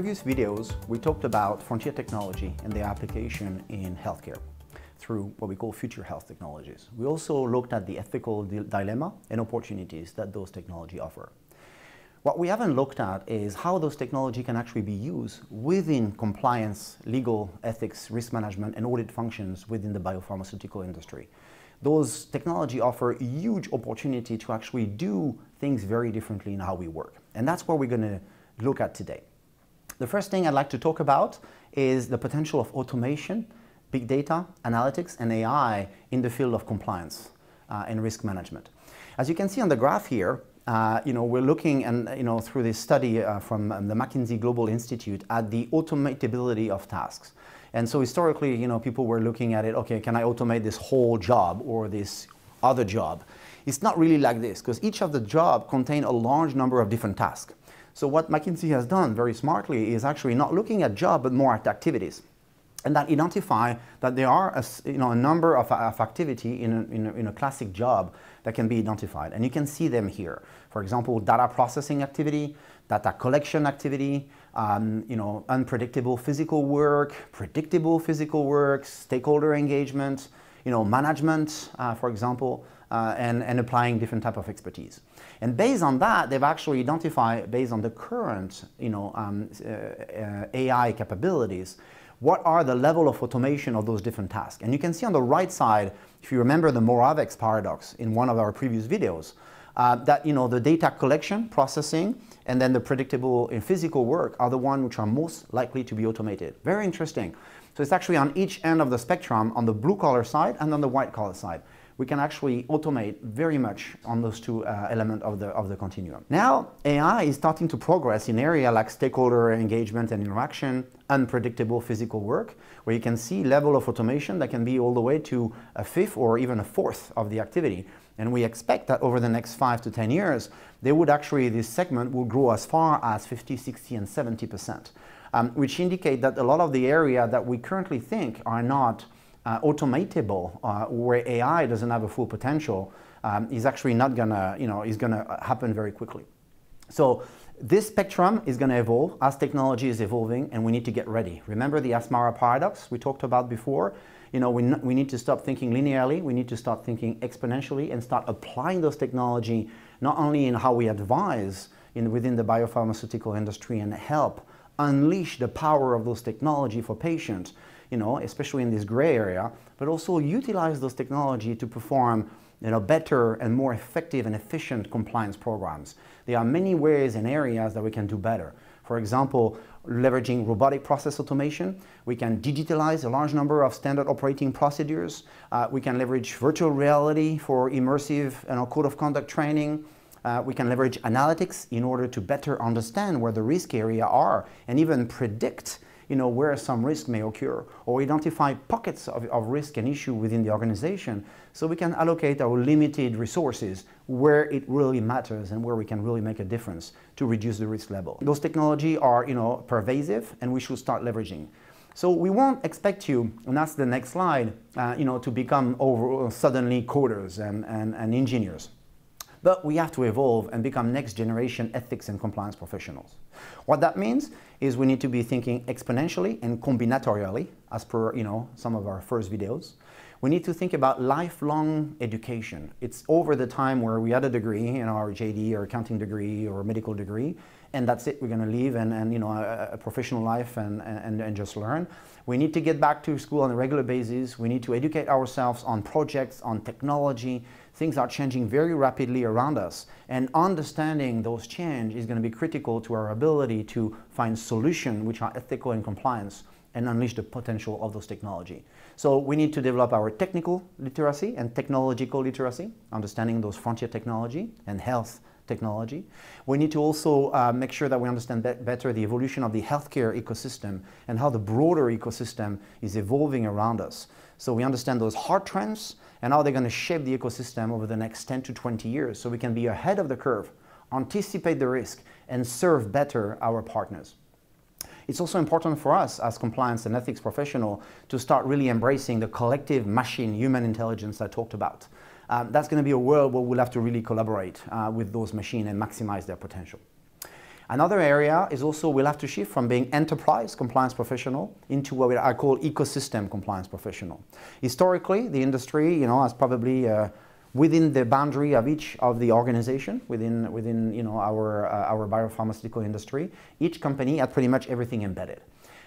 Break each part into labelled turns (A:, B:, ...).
A: previous videos, we talked about frontier technology and their application in healthcare through what we call future health technologies. We also looked at the ethical dilemma and opportunities that those technology offer. What we haven't looked at is how those technology can actually be used within compliance, legal, ethics, risk management, and audit functions within the biopharmaceutical industry. Those technology offer a huge opportunity to actually do things very differently in how we work. And that's what we're gonna look at today. The first thing I'd like to talk about is the potential of automation, big data, analytics, and AI in the field of compliance uh, and risk management. As you can see on the graph here, uh, you know, we're looking and, you know, through this study uh, from um, the McKinsey Global Institute at the automatability of tasks. And so historically, you know, people were looking at it, okay, can I automate this whole job or this other job? It's not really like this because each of the job contain a large number of different tasks. So what McKinsey has done very smartly is actually not looking at job but more at activities and that identify that there are a, you know, a number of, of activity in a, in, a, in a classic job that can be identified. And you can see them here. For example, data processing activity, data collection activity, um, you know, unpredictable physical work, predictable physical work, stakeholder engagement, you know, management, uh, for example uh, and, and, applying different type of expertise. And based on that, they've actually identified, based on the current you know, um, uh, uh AI capabilities, what are the level of automation of those different tasks. And you can see on the right side, if you remember the Moravec's paradox in one of our previous videos, uh, that you know the data collection, processing, and then the predictable and physical work are the ones which are most likely to be automated. Very interesting. So it's actually on each end of the spectrum, on the blue collar side and on the white collar side we can actually automate very much on those two uh, elements of the, of the continuum. Now, AI is starting to progress in areas like stakeholder engagement and interaction, unpredictable physical work, where you can see level of automation that can be all the way to a fifth or even a fourth of the activity. And we expect that over the next five to 10 years, they would actually, this segment will grow as far as 50, 60, and 70%, um, which indicate that a lot of the area that we currently think are not uh, automatable uh, where AI doesn't have a full potential um, is actually not gonna, you know, is gonna happen very quickly. So this spectrum is gonna evolve as technology is evolving and we need to get ready. Remember the Asmara paradox we talked about before? You know, we, we need to stop thinking linearly, we need to start thinking exponentially and start applying those technology not only in how we advise in, within the biopharmaceutical industry and help unleash the power of those technology for patients, you know, especially in this gray area, but also utilize those technology to perform you know, better and more effective and efficient compliance programs. There are many ways and areas that we can do better. For example, leveraging robotic process automation, we can digitalize a large number of standard operating procedures. Uh, we can leverage virtual reality for immersive you know, code of conduct training. Uh, we can leverage analytics in order to better understand where the risk area are and even predict you know, where some risk may occur or identify pockets of, of risk and issue within the organization so we can allocate our limited resources where it really matters and where we can really make a difference to reduce the risk level. Those technology are, you know, pervasive and we should start leveraging. So we won't expect you, and that's the next slide, uh, you know, to become over, suddenly coders and, and, and engineers but we have to evolve and become next generation ethics and compliance professionals. What that means is we need to be thinking exponentially and combinatorially, as per you know some of our first videos. We need to think about lifelong education. It's over the time where we had a degree, in our JD or accounting degree or medical degree, and that's it. We're going to leave and, and you know a, a professional life and, and, and just learn. We need to get back to school on a regular basis. We need to educate ourselves on projects, on technology, Things are changing very rapidly around us, and understanding those change is going to be critical to our ability to find solutions which are ethical and compliance and unleash the potential of those technology. So we need to develop our technical literacy and technological literacy, understanding those frontier technology and health technology. We need to also uh, make sure that we understand be better the evolution of the healthcare ecosystem and how the broader ecosystem is evolving around us. So we understand those hard trends and how they're going to shape the ecosystem over the next 10 to 20 years so we can be ahead of the curve, anticipate the risk, and serve better our partners. It's also important for us as compliance and ethics professional to start really embracing the collective machine human intelligence I talked about um, that's going to be a world where we'll have to really collaborate uh, with those machines and maximize their potential. Another area is also we'll have to shift from being enterprise compliance professional into what I call ecosystem compliance professional. Historically, the industry, you know, has probably uh, within the boundary of each of the organization within within you know our uh, our biopharmaceutical industry, each company had pretty much everything embedded.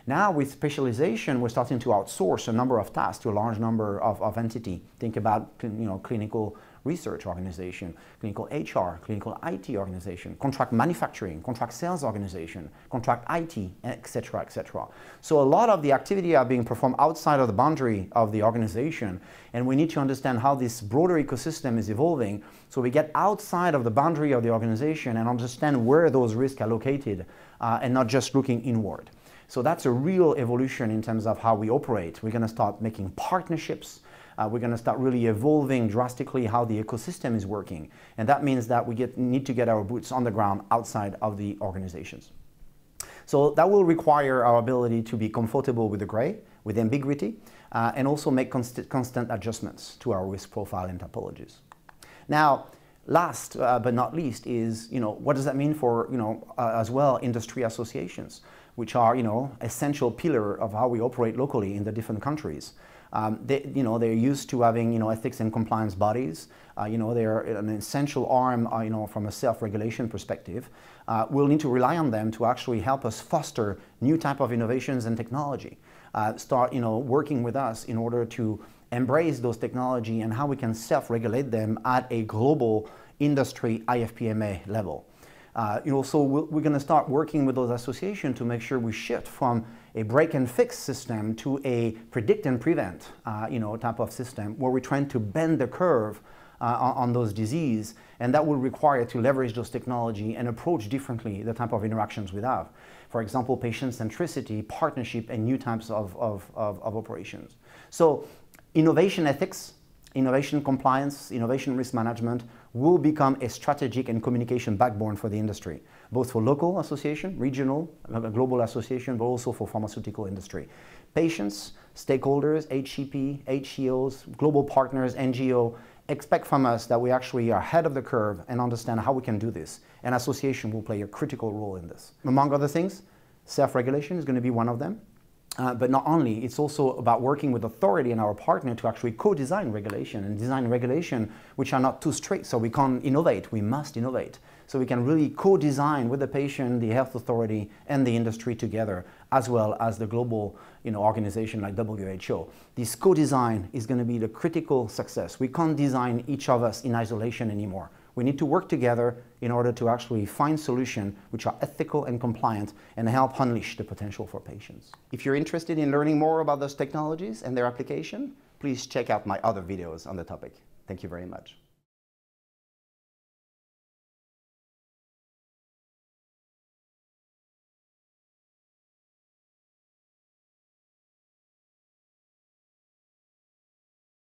A: Now with specialization, we're starting to outsource a number of tasks to a large number of, of entity. Think about you know, clinical research organization, clinical HR, clinical IT organization, contract manufacturing, contract sales organization, contract IT, etc., etc. So a lot of the activity are being performed outside of the boundary of the organization, and we need to understand how this broader ecosystem is evolving. So we get outside of the boundary of the organization and understand where those risks are located, uh, and not just looking inward. So that's a real evolution in terms of how we operate. We're going to start making partnerships. Uh, we're going to start really evolving drastically how the ecosystem is working. And that means that we get, need to get our boots on the ground outside of the organizations. So that will require our ability to be comfortable with the gray, with ambiguity, uh, and also make const constant adjustments to our risk profile and topologies. Now, last uh, but not least is, you know, what does that mean for, you know, uh, as well, industry associations? which are you know essential pillar of how we operate locally in the different countries. Um, they, you know, they're used to having you know ethics and compliance bodies. Uh, you know, they're an essential arm. Uh, you know, from a self-regulation perspective, uh, we'll need to rely on them to actually help us foster new type of innovations and technology. Uh, start you know working with us in order to embrace those technology and how we can self-regulate them at a global industry IFPMA level. Uh, you know, so we are going to start working with those associations to make sure we shift from a break and fix system to a predict and prevent, uh, you know, type of system where we're trying to bend the curve uh, on, on, those disease, and that will require to leverage those technology and approach differently the type of interactions we have. For example, patient centricity, partnership, and new types of, of, of, of operations. So innovation ethics, innovation compliance, innovation risk management will become a strategic and communication backbone for the industry, both for local association, regional, uh, global association, but also for pharmaceutical industry. Patients, stakeholders, HCP, HCOs, global partners, NGO, expect from us that we actually are ahead of the curve and understand how we can do this. And association will play a critical role in this. Among other things, self-regulation is going to be one of them. Uh, but not only, it's also about working with authority and our partner to actually co-design regulation and design regulation which are not too strict. So we can't innovate, we must innovate. So we can really co-design with the patient, the health authority, and the industry together, as well as the global you know, organization like WHO. This co-design is going to be the critical success. We can't design each of us in isolation anymore. We need to work together in order to actually find solutions which are ethical and compliant and help unleash the potential for patients. If you're interested in learning more about those technologies and their application, please check out my other videos on the topic. Thank you very much.